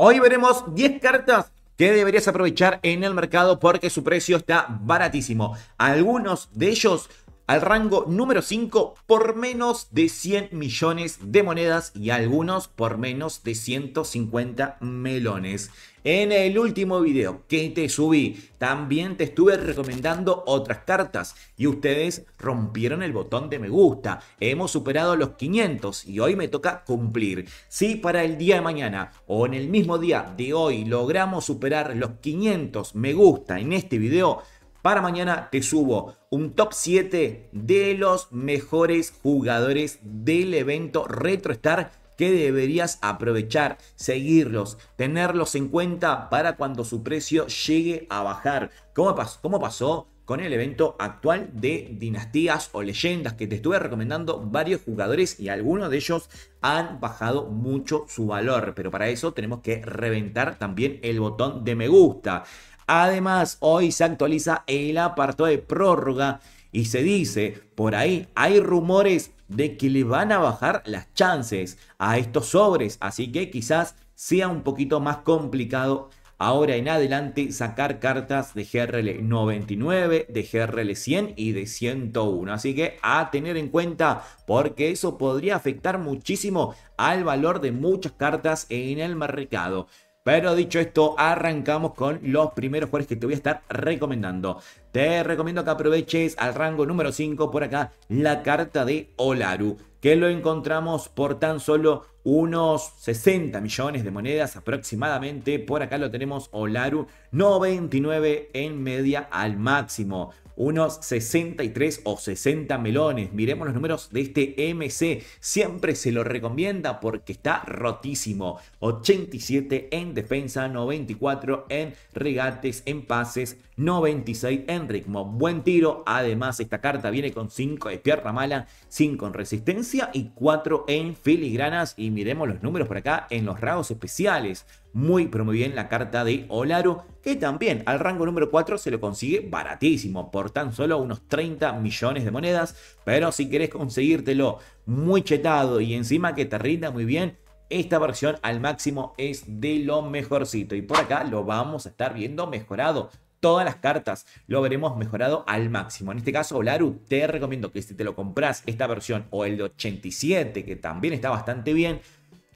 Hoy veremos 10 cartas que deberías aprovechar en el mercado porque su precio está baratísimo. Algunos de ellos al rango número 5 por menos de 100 millones de monedas y algunos por menos de 150 melones. En el último video que te subí, también te estuve recomendando otras cartas y ustedes rompieron el botón de me gusta. Hemos superado los 500 y hoy me toca cumplir. Si para el día de mañana o en el mismo día de hoy logramos superar los 500 me gusta en este video, para mañana te subo un top 7 de los mejores jugadores del evento RetroStar que deberías aprovechar, seguirlos, tenerlos en cuenta para cuando su precio llegue a bajar. ¿Cómo, cómo pasó? con el evento actual de dinastías o leyendas que te estuve recomendando varios jugadores y algunos de ellos han bajado mucho su valor, pero para eso tenemos que reventar también el botón de me gusta. Además, hoy se actualiza el apartado de prórroga y se dice, por ahí hay rumores de que le van a bajar las chances a estos sobres, así que quizás sea un poquito más complicado ahora en adelante sacar cartas de GRL 99, de GRL 100 y de 101. Así que a tener en cuenta porque eso podría afectar muchísimo al valor de muchas cartas en el mercado. Pero dicho esto, arrancamos con los primeros jugadores que te voy a estar recomendando. Te recomiendo que aproveches al rango número 5 por acá la carta de Olaru, que lo encontramos por tan solo unos 60 millones de monedas aproximadamente. Por acá lo tenemos Olaru, 99 en media al máximo unos 63 o 60 melones. Miremos los números de este MC. Siempre se lo recomienda porque está rotísimo. 87 en defensa, 94 en regates, en pases, 96 en ritmo. Buen tiro. Además, esta carta viene con 5 de pierna mala, 5 en resistencia y 4 en filigranas. Y miremos los números por acá en los rasgos especiales muy pero muy bien la carta de Olaru, que también al rango número 4 se lo consigue baratísimo, por tan solo unos 30 millones de monedas, pero si querés conseguírtelo muy chetado y encima que te rinda muy bien, esta versión al máximo es de lo mejorcito y por acá lo vamos a estar viendo mejorado. Todas las cartas lo veremos mejorado al máximo. En este caso, Olaru, te recomiendo que si te lo compras esta versión o el de 87, que también está bastante bien,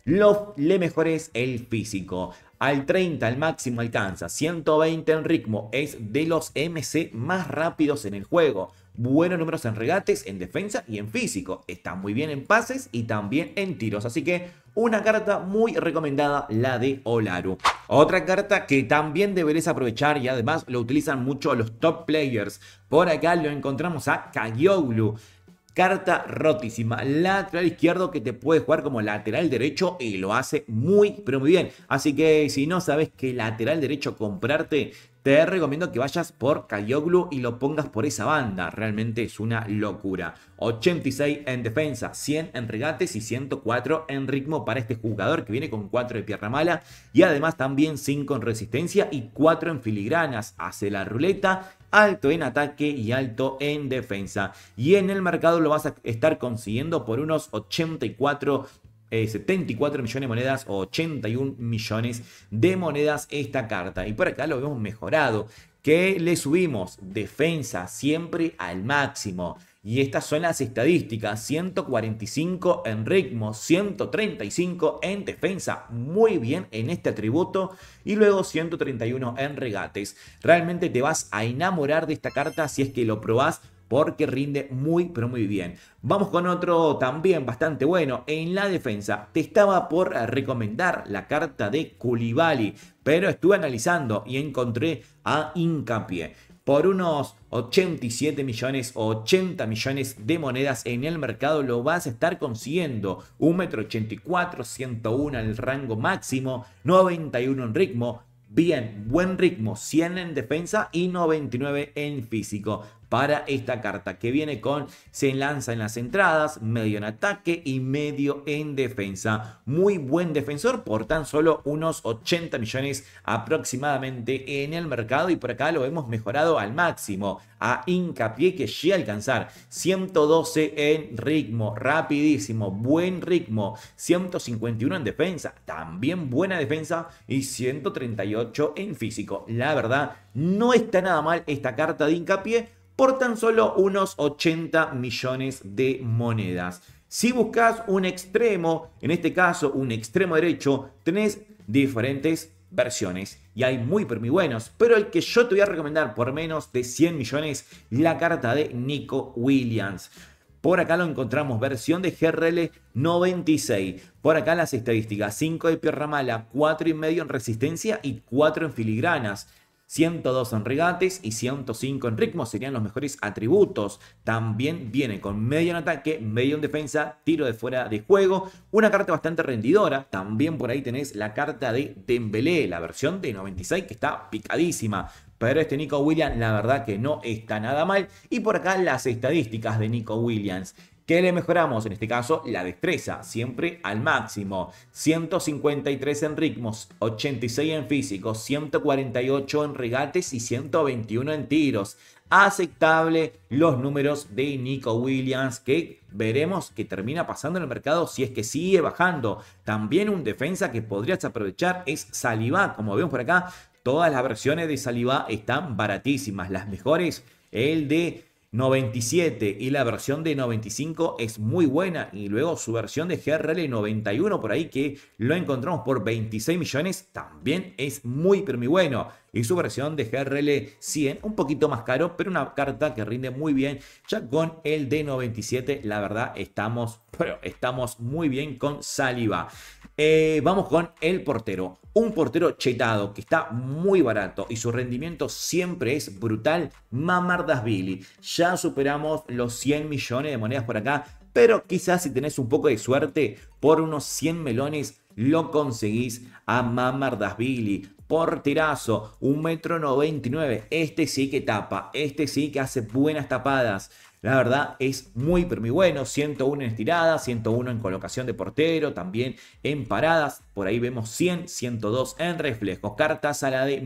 lo le mejores el físico. Al 30 al máximo alcanza, 120 en ritmo, es de los MC más rápidos en el juego. Buenos números en regates, en defensa y en físico. Está muy bien en pases y también en tiros. Así que una carta muy recomendada, la de Olaru. Otra carta que también deberéis aprovechar y además lo utilizan mucho los top players. Por acá lo encontramos a Kagyoglu. Carta rotísima. Lateral izquierdo que te puede jugar como lateral derecho y lo hace muy, pero muy bien. Así que si no sabes qué lateral derecho comprarte, te recomiendo que vayas por Cayoglu y lo pongas por esa banda. Realmente es una locura. 86 en defensa, 100 en regates y 104 en ritmo para este jugador que viene con 4 de pierna mala y además también 5 en resistencia y 4 en filigranas. Hace la ruleta alto en ataque y alto en defensa. Y en el mercado lo vas a estar consiguiendo por unos 84 74 eh, millones de monedas o 81 millones de monedas esta carta. Y por acá lo hemos mejorado, que le subimos defensa siempre al máximo. Y estas son las estadísticas, 145 en ritmo, 135 en defensa, muy bien en este atributo, y luego 131 en regates. Realmente te vas a enamorar de esta carta si es que lo probás porque rinde muy, pero muy bien. Vamos con otro también bastante bueno. En la defensa, te estaba por recomendar la carta de Culibali, pero estuve analizando y encontré a Incapié por unos 87 millones o 80 millones de monedas en el mercado lo vas a estar consiguiendo. 1,84 101 el rango máximo, 91 en ritmo, bien, buen ritmo, 100 en defensa y 99 en físico para esta carta que viene con se lanza en las entradas, medio en ataque y medio en defensa. Muy buen defensor por tan solo unos 80 millones aproximadamente en el mercado y por acá lo hemos mejorado al máximo a hincapié que llega a alcanzar 112 en ritmo, rapidísimo, buen ritmo, 151 en defensa, también buena defensa y 138 en físico. La verdad, no está nada mal esta carta de hincapié por tan solo unos 80 millones de monedas. Si buscas un extremo, en este caso un extremo derecho, tenés diferentes versiones y hay muy pero muy buenos, pero el que yo te voy a recomendar por menos de 100 millones, la carta de Nico Williams. Por acá lo encontramos, versión de GRL 96. Por acá las estadísticas, 5 de pierna mala, 4 y medio en resistencia y 4 en filigranas. 102 en regates y 105 en ritmo serían los mejores atributos. También viene con medio en ataque, medio en defensa, tiro de fuera de juego. Una carta bastante rendidora. También por ahí tenés la carta de Dembélé, la versión de 96 que está picadísima. Pero este Nico Williams la verdad que no está nada mal. Y por acá las estadísticas de Nico Williams. ¿Qué le mejoramos? En este caso, la destreza, siempre al máximo. 153 en ritmos, 86 en físico, 148 en regates y 121 en tiros. Aceptable los números de Nico Williams, que veremos que termina pasando en el mercado si es que sigue bajando. También un defensa que podrías aprovechar es Saliba, como vemos por acá. Todas las versiones de Saliba están baratísimas. Las mejores, el de 97 y la versión de 95 es muy buena y luego su versión de GRL 91 por ahí que lo encontramos por 26 millones también es muy pero muy bueno y su versión de GRL100 un poquito más caro, pero una carta que rinde muy bien. Ya con el D97, la verdad, estamos, pero estamos muy bien con saliva. Eh, vamos con el portero. Un portero chetado que está muy barato y su rendimiento siempre es brutal. Mamardas Billy. Ya superamos los 100 millones de monedas por acá. Pero quizás si tenés un poco de suerte, por unos 100 melones lo conseguís a Mamardas Billy porterazo, 1,99m. Este sí que tapa, este sí que hace buenas tapadas. La verdad es muy, pero muy bueno. 101 en estirada, 101 en colocación de portero, también en paradas. Por ahí vemos 100, 102 en reflejos. Cartas a la de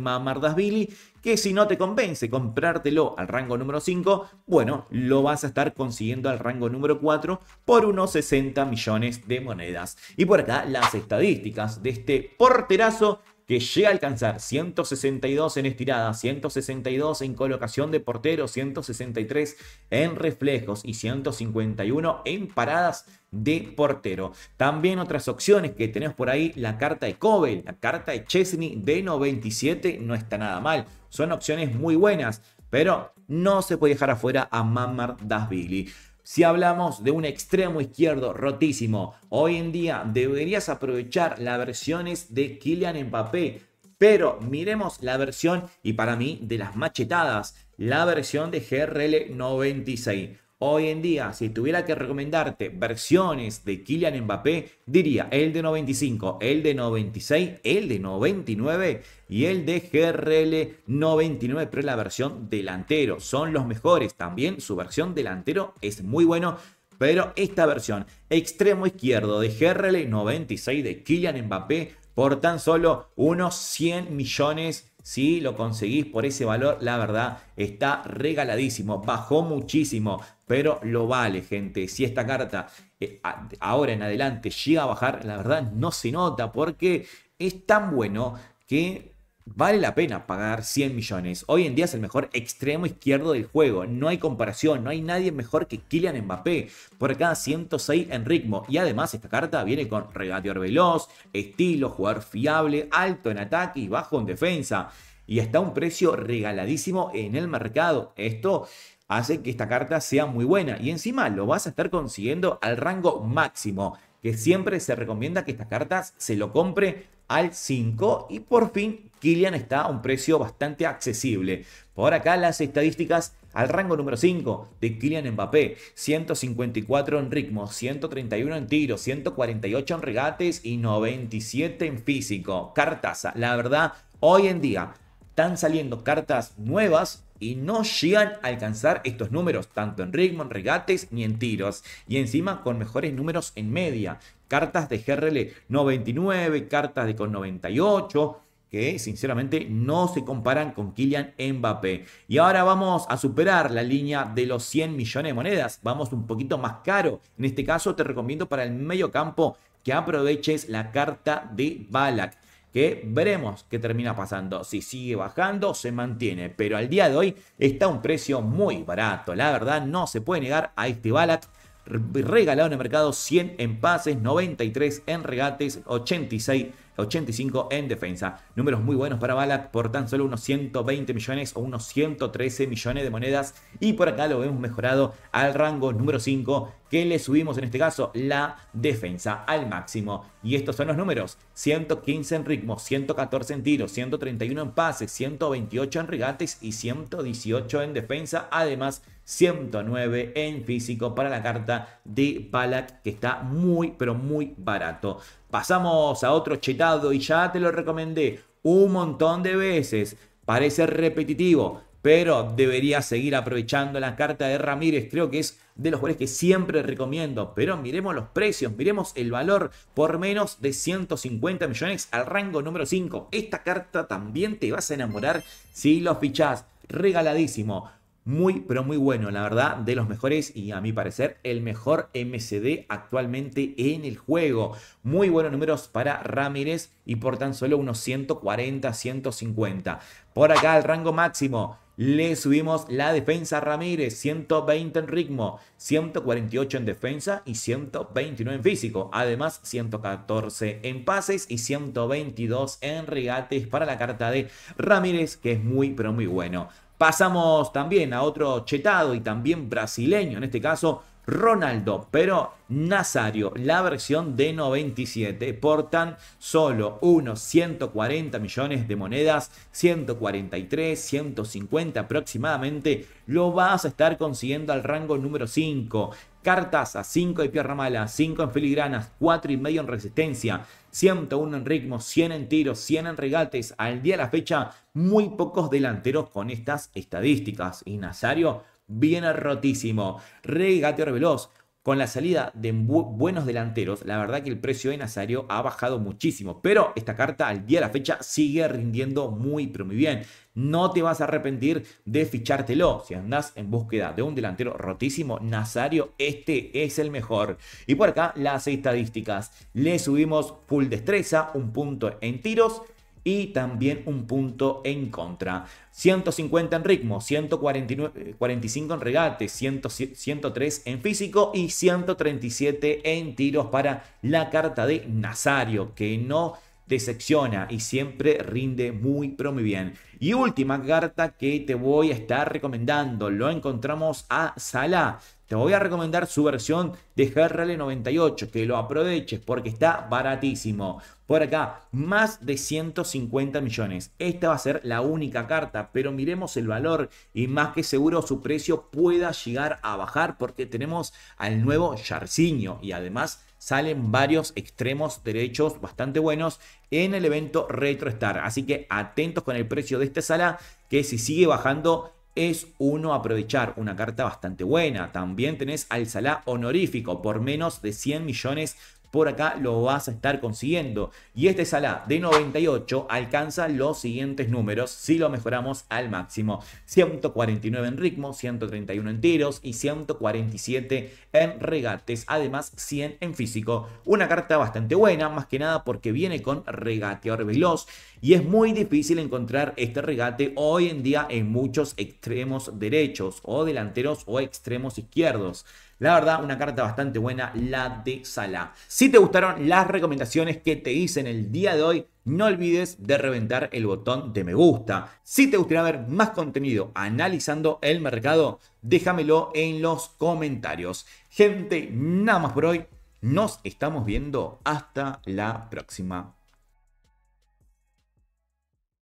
Billy. que si no te convence comprártelo al rango número 5, bueno, lo vas a estar consiguiendo al rango número 4 por unos 60 millones de monedas. Y por acá las estadísticas de este porterazo que llega a alcanzar 162 en estirada, 162 en colocación de portero, 163 en reflejos y 151 en paradas de portero. También otras opciones que tenemos por ahí, la carta de Kobel, la carta de Chesney de 97 no está nada mal. Son opciones muy buenas, pero no se puede dejar afuera a Mammar Dasvili. Si hablamos de un extremo izquierdo rotísimo, hoy en día deberías aprovechar las versiones de Kylian Mbappé, pero miremos la versión, y para mí, de las machetadas, la versión de GRL 96. Hoy en día, si tuviera que recomendarte versiones de Kylian Mbappé, diría el de 95, el de 96, el de 99 y el de GRL 99, pero es la versión delantero. Son los mejores. También su versión delantero es muy bueno. Pero esta versión extremo izquierdo de GRL 96 de Kylian Mbappé por tan solo unos 100 millones si lo conseguís por ese valor, la verdad está regaladísimo. Bajó muchísimo, pero lo vale, gente. Si esta carta eh, ahora en adelante llega a bajar, la verdad no se nota porque es tan bueno que Vale la pena pagar 100 millones. Hoy en día es el mejor extremo izquierdo del juego. No hay comparación, no hay nadie mejor que Kylian Mbappé. Por cada 106 en ritmo. Y además esta carta viene con regateor veloz, estilo, jugador fiable, alto en ataque y bajo en defensa. Y está a un precio regaladísimo en el mercado. Esto hace que esta carta sea muy buena. Y encima lo vas a estar consiguiendo al rango máximo que siempre se recomienda que estas cartas se lo compre al 5 y por fin Killian está a un precio bastante accesible. Por acá las estadísticas al rango número 5 de Kylian Mbappé, 154 en ritmo, 131 en tiro, 148 en regates y 97 en físico. Cartaza, la verdad, hoy en día están saliendo cartas nuevas y no llegan a alcanzar estos números, tanto en ritmo, en regates ni en tiros. Y encima con mejores números en media. Cartas de GRL 99, cartas de con 98, que sinceramente no se comparan con Kylian Mbappé. Y ahora vamos a superar la línea de los 100 millones de monedas. Vamos un poquito más caro. En este caso te recomiendo para el medio campo que aproveches la carta de Balak que veremos qué termina pasando. Si sigue bajando, se mantiene, pero al día de hoy está un precio muy barato. La verdad, no se puede negar a este Balak. regalado en el mercado 100 en pases, 93 en regates, 86 85 en defensa. Números muy buenos para Balak por tan solo unos 120 millones o unos 113 millones de monedas. Y por acá lo hemos mejorado al rango número 5 que le subimos en este caso la defensa al máximo. Y estos son los números. 115 en ritmo, 114 en tiros, 131 en pases, 128 en regates y 118 en defensa. Además, 109 en físico para la carta de Balak que está muy pero muy barato. Pasamos a otro chetado y ya te lo recomendé un montón de veces. Parece repetitivo, pero debería seguir aprovechando la carta de Ramírez. Creo que es de los goles que siempre recomiendo. Pero miremos los precios, miremos el valor por menos de 150 millones al rango número 5. Esta carta también te vas a enamorar si los fichás. Regaladísimo muy, pero muy bueno, la verdad, de los mejores y a mi parecer el mejor MCD actualmente en el juego. Muy buenos números para Ramírez y por tan solo unos 140, 150. Por acá al rango máximo. Le subimos la defensa a Ramírez, 120 en ritmo, 148 en defensa y 129 en físico. Además, 114 en pases y 122 en regates para la carta de Ramírez, que es muy, pero muy bueno. Pasamos también a otro chetado y también brasileño, en este caso Ronaldo, pero Nazario, la versión de 97, portan solo unos 140 millones de monedas, 143, 150 aproximadamente, lo vas a estar consiguiendo al rango número 5. Cartas a 5 de pierna mala, 5 en filigranas, 4,5 en resistencia, 101 en ritmo, 100 en tiros, 100 en regates. Al día de la fecha, muy pocos delanteros con estas estadísticas. Y Nazario, viene rotísimo. Regateo veloz. Con la salida de buenos delanteros, la verdad que el precio de Nazario ha bajado muchísimo, pero esta carta al día de la fecha sigue rindiendo muy, pero muy bien. No te vas a arrepentir de fichártelo. Si andas en búsqueda de un delantero rotísimo, Nazario, este es el mejor. Y por acá las estadísticas. Le subimos full destreza, un punto en tiros y también un punto en contra. 150 en ritmo, 145 en regate, 103 en físico y 137 en tiros para la carta de Nazario, que no decepciona y siempre rinde muy pero muy bien. Y última carta que te voy a estar recomendando, lo encontramos a sala Te voy a recomendar su versión de GRL98, que lo aproveches porque está baratísimo. Por acá, más de 150 millones. Esta va a ser la única carta, pero miremos el valor y más que seguro su precio pueda llegar a bajar porque tenemos al nuevo Yarciño y además salen varios extremos derechos bastante buenos en el evento RetroStar. Así que atentos con el precio de esta sala, que si sigue bajando es uno aprovechar una carta bastante buena. También tenés al sala honorífico por menos de 100 millones por acá lo vas a estar consiguiendo. Y este sala de 98 alcanza los siguientes números si lo mejoramos al máximo. 149 en ritmo, 131 en tiros y 147 en regates. Además 100 en físico. Una carta bastante buena, más que nada porque viene con regateador veloz y es muy difícil encontrar este regate hoy en día en muchos extremos derechos o delanteros o extremos izquierdos. La verdad, una carta bastante buena, la de Salah. Si te gustaron las recomendaciones que te hice en el día de hoy, no olvides de reventar el botón de me gusta. Si te gustaría ver más contenido analizando el mercado, déjamelo en los comentarios. Gente, nada más por hoy. Nos estamos viendo hasta la próxima.